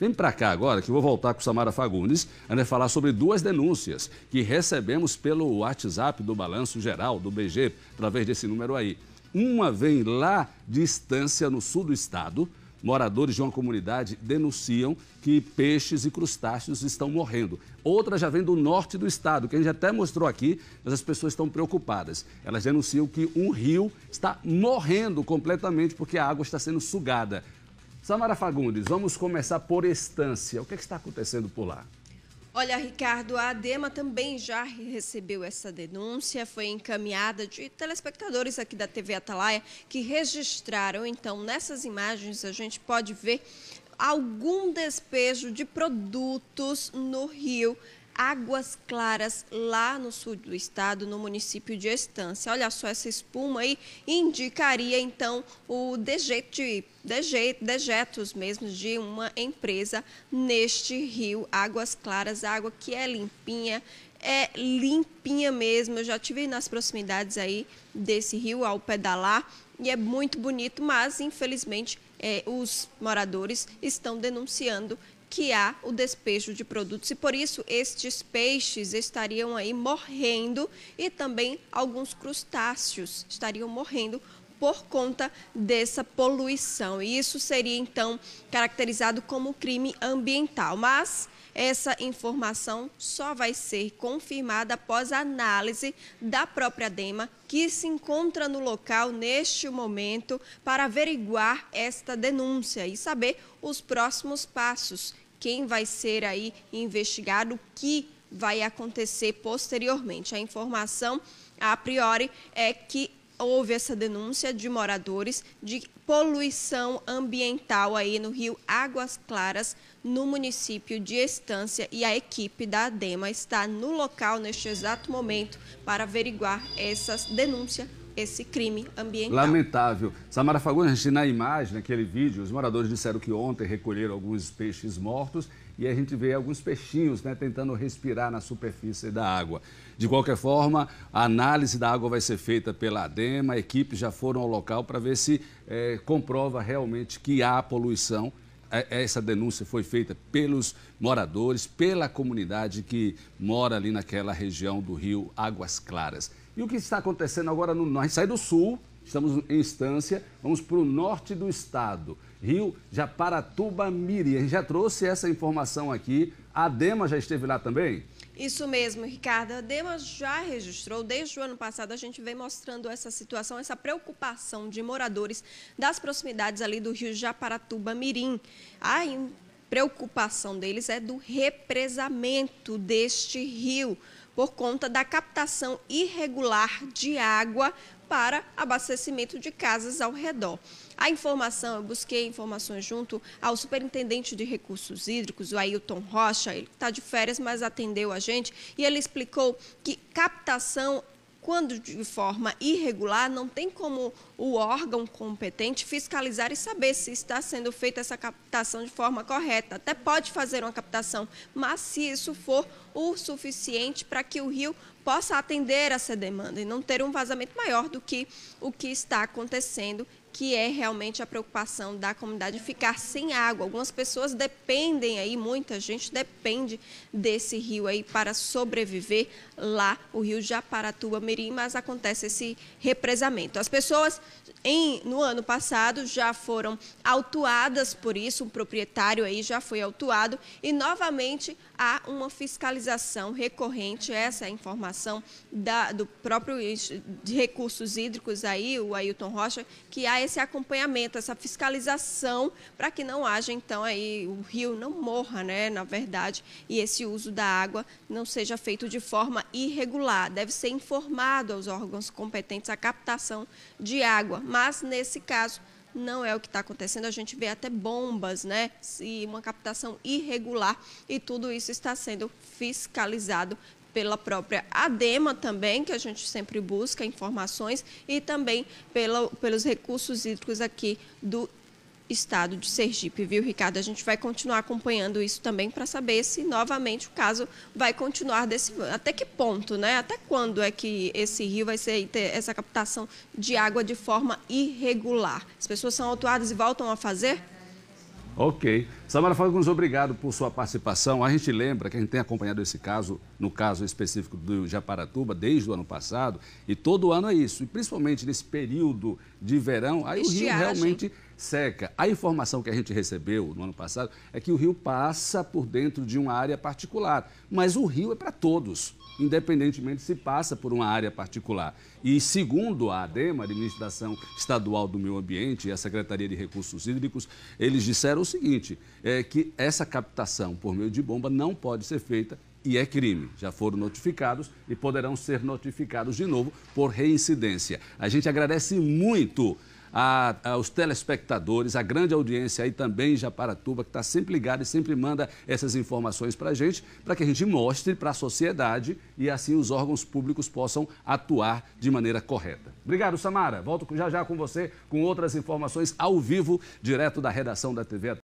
Vem para cá agora que eu vou voltar com Samara Fagundes. Ela falar sobre duas denúncias que recebemos pelo WhatsApp do Balanço Geral, do BG, através desse número aí. Uma vem lá de Estância, no sul do estado. Moradores de uma comunidade denunciam que peixes e crustáceos estão morrendo. Outra já vem do norte do estado, que a gente até mostrou aqui, mas as pessoas estão preocupadas. Elas denunciam que um rio está morrendo completamente porque a água está sendo sugada. Samara Fagundes, vamos começar por Estância. O que, é que está acontecendo por lá? Olha, Ricardo, a ADEMA também já recebeu essa denúncia, foi encaminhada de telespectadores aqui da TV Atalaia que registraram. Então, nessas imagens a gente pode ver algum despejo de produtos no rio Águas Claras, lá no sul do estado, no município de Estância. Olha só, essa espuma aí indicaria, então, o dejeto de dejetos mesmo de uma empresa neste rio Águas Claras, água que é limpinha, é limpinha mesmo. Eu já tive nas proximidades aí desse rio ao pedalar e é muito bonito, mas infelizmente é, os moradores estão denunciando que há o despejo de produtos e por isso estes peixes estariam aí morrendo e também alguns crustáceos estariam morrendo por conta dessa poluição. E isso seria então caracterizado como crime ambiental. Mas essa informação só vai ser confirmada após a análise da própria DEMA, que se encontra no local neste momento para averiguar esta denúncia e saber os próximos passos, quem vai ser aí investigado, o que vai acontecer posteriormente. A informação a priori é que houve essa denúncia de moradores de poluição ambiental aí no rio Águas Claras, no município de Estância, e a equipe da ADEMA está no local neste exato momento para averiguar essas denúncias esse crime ambiental. Lamentável. Samara Fagundes, a gente, na imagem, naquele vídeo, os moradores disseram que ontem recolheram alguns peixes mortos e a gente vê alguns peixinhos né, tentando respirar na superfície da água. De qualquer forma, a análise da água vai ser feita pela ADEMA, equipes já foram ao local para ver se é, comprova realmente que há poluição. É, essa denúncia foi feita pelos moradores, pela comunidade que mora ali naquela região do rio Águas Claras. E o que está acontecendo agora no norte? Sai do sul, estamos em instância, vamos para o norte do estado, Rio Japaratuba Miri. A gente já trouxe essa informação aqui. A Dema já esteve lá também? Isso mesmo, Ricardo. A Dema já registrou, desde o ano passado, a gente vem mostrando essa situação, essa preocupação de moradores das proximidades ali do Rio Japaratuba Mirim. A preocupação deles é do represamento deste rio por conta da captação irregular de água para abastecimento de casas ao redor. A informação, eu busquei informações junto ao superintendente de recursos hídricos, o Ailton Rocha, ele está de férias, mas atendeu a gente, e ele explicou que captação quando de forma irregular, não tem como o órgão competente fiscalizar e saber se está sendo feita essa captação de forma correta. Até pode fazer uma captação, mas se isso for o suficiente para que o rio possa atender essa demanda e não ter um vazamento maior do que o que está acontecendo que é realmente a preocupação da comunidade ficar sem água. Algumas pessoas dependem aí, muita gente depende desse rio aí para sobreviver lá, o rio Japaratuba Mirim, mas acontece esse represamento. As pessoas em, no ano passado já foram autuadas por isso, o proprietário aí já foi autuado e novamente há uma fiscalização recorrente, essa é a informação da, do próprio de recursos hídricos aí, o Ailton Rocha, que há esse acompanhamento, essa fiscalização, para que não haja, então, aí o rio não morra, né, na verdade, e esse uso da água não seja feito de forma irregular. Deve ser informado aos órgãos competentes a captação de água, mas, nesse caso, não é o que está acontecendo. A gente vê até bombas, né? E uma captação irregular. E tudo isso está sendo fiscalizado pela própria ADEMA também, que a gente sempre busca informações, e também pela, pelos recursos hídricos aqui do estado de Sergipe, viu, Ricardo? A gente vai continuar acompanhando isso também para saber se novamente o caso vai continuar desse até que ponto, né? Até quando é que esse rio vai ser ter essa captação de água de forma irregular? As pessoas são autuadas e voltam a fazer? Ok. Samara Fagundes, obrigado por sua participação. A gente lembra que a gente tem acompanhado esse caso, no caso específico do Japaratuba, desde o ano passado, e todo ano é isso. E principalmente nesse período de verão, aí Estiagem. o Rio realmente seca. A informação que a gente recebeu no ano passado é que o rio passa por dentro de uma área particular, mas o rio é para todos, independentemente se passa por uma área particular. E segundo a ADEMA, a Administração Estadual do Meio Ambiente e a Secretaria de Recursos Hídricos, eles disseram o seguinte, é que essa captação por meio de bomba não pode ser feita e é crime. Já foram notificados e poderão ser notificados de novo por reincidência. A gente agradece muito a, aos telespectadores, a grande audiência aí também em Japaratuba, que está sempre ligada e sempre manda essas informações para a gente, para que a gente mostre para a sociedade e assim os órgãos públicos possam atuar de maneira correta. Obrigado, Samara. Volto já já com você com outras informações ao vivo, direto da redação da TV.